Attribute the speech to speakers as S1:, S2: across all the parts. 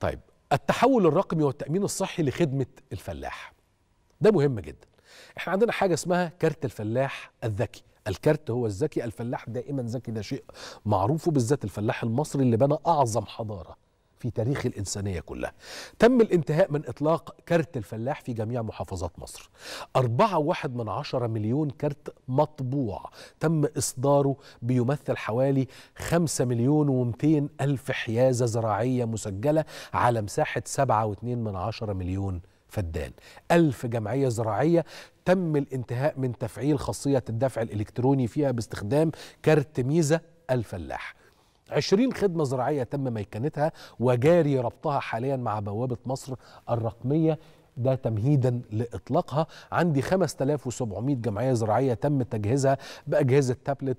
S1: طيب التحول الرقمي والتأمين الصحي لخدمة الفلاح ده مهم جدا احنا عندنا حاجة اسمها كارت الفلاح الذكي الكارت هو الذكي الفلاح دائما ذكي ده شيء معروف وبالذات الفلاح المصري اللي بنى أعظم حضارة في تاريخ الإنسانية كلها تم الانتهاء من إطلاق كارت الفلاح في جميع محافظات مصر أربعة واحد من عشرة مليون كارت مطبوع تم إصداره بيمثل حوالي خمسة مليون ومتين ألف حيازة زراعية مسجلة على مساحة سبعة واثنين من عشرة مليون فدان ألف جمعية زراعية تم الانتهاء من تفعيل خاصية الدفع الإلكتروني فيها باستخدام كارت ميزة الفلاح 20 خدمة زراعية تم ميكنتها وجاري ربطها حاليا مع بوابة مصر الرقمية ده تمهيدا لإطلاقها عندي 5700 جمعية زراعية تم تجهيزها بأجهزة تابلت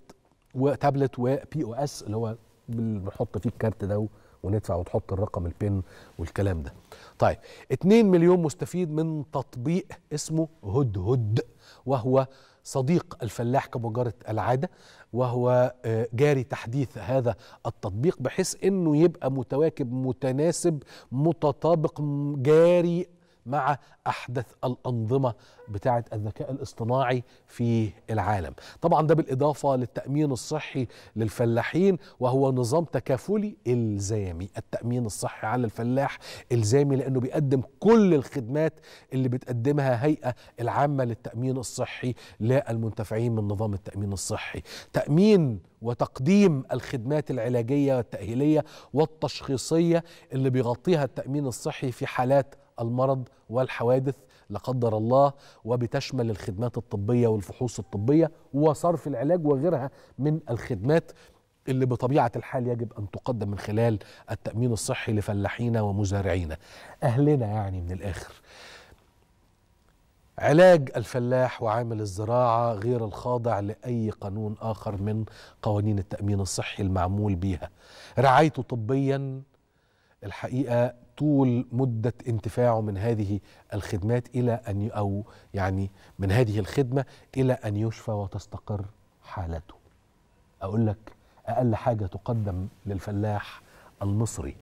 S1: وتابلت وبي او اس اللي هو بنحط فيه الكارت ده وندفع وتحط الرقم البن والكلام ده طيب 2 مليون مستفيد من تطبيق اسمه هدهد وهو صديق الفلاح كمجرة العاده وهو آه، جاري تحديث هذا التطبيق بحيث انه يبقى متواكب متناسب متطابق جاري مع احدث الانظمه بتاعه الذكاء الاصطناعي في العالم طبعا ده بالاضافه للتامين الصحي للفلاحين وهو نظام تكافلي الزامي التامين الصحي على الفلاح الزامي لانه بيقدم كل الخدمات اللي بتقدمها هيئه العامه للتامين الصحي للمنتفعين من نظام التامين الصحي تامين وتقديم الخدمات العلاجيه والتاهيليه والتشخيصيه اللي بيغطيها التامين الصحي في حالات المرض والحوادث لا قدر الله وبتشمل الخدمات الطبيه والفحوص الطبيه وصرف العلاج وغيرها من الخدمات اللي بطبيعه الحال يجب ان تقدم من خلال التامين الصحي لفلاحينا ومزارعينا اهلنا يعني من الاخر علاج الفلاح وعامل الزراعه غير الخاضع لاي قانون اخر من قوانين التامين الصحي المعمول بها رعايته طبيا الحقيقه طول مده انتفاعه من هذه الخدمات الى ان او يعني من هذه الخدمه الى ان يشفى وتستقر حالته. اقول لك اقل حاجه تقدم للفلاح المصري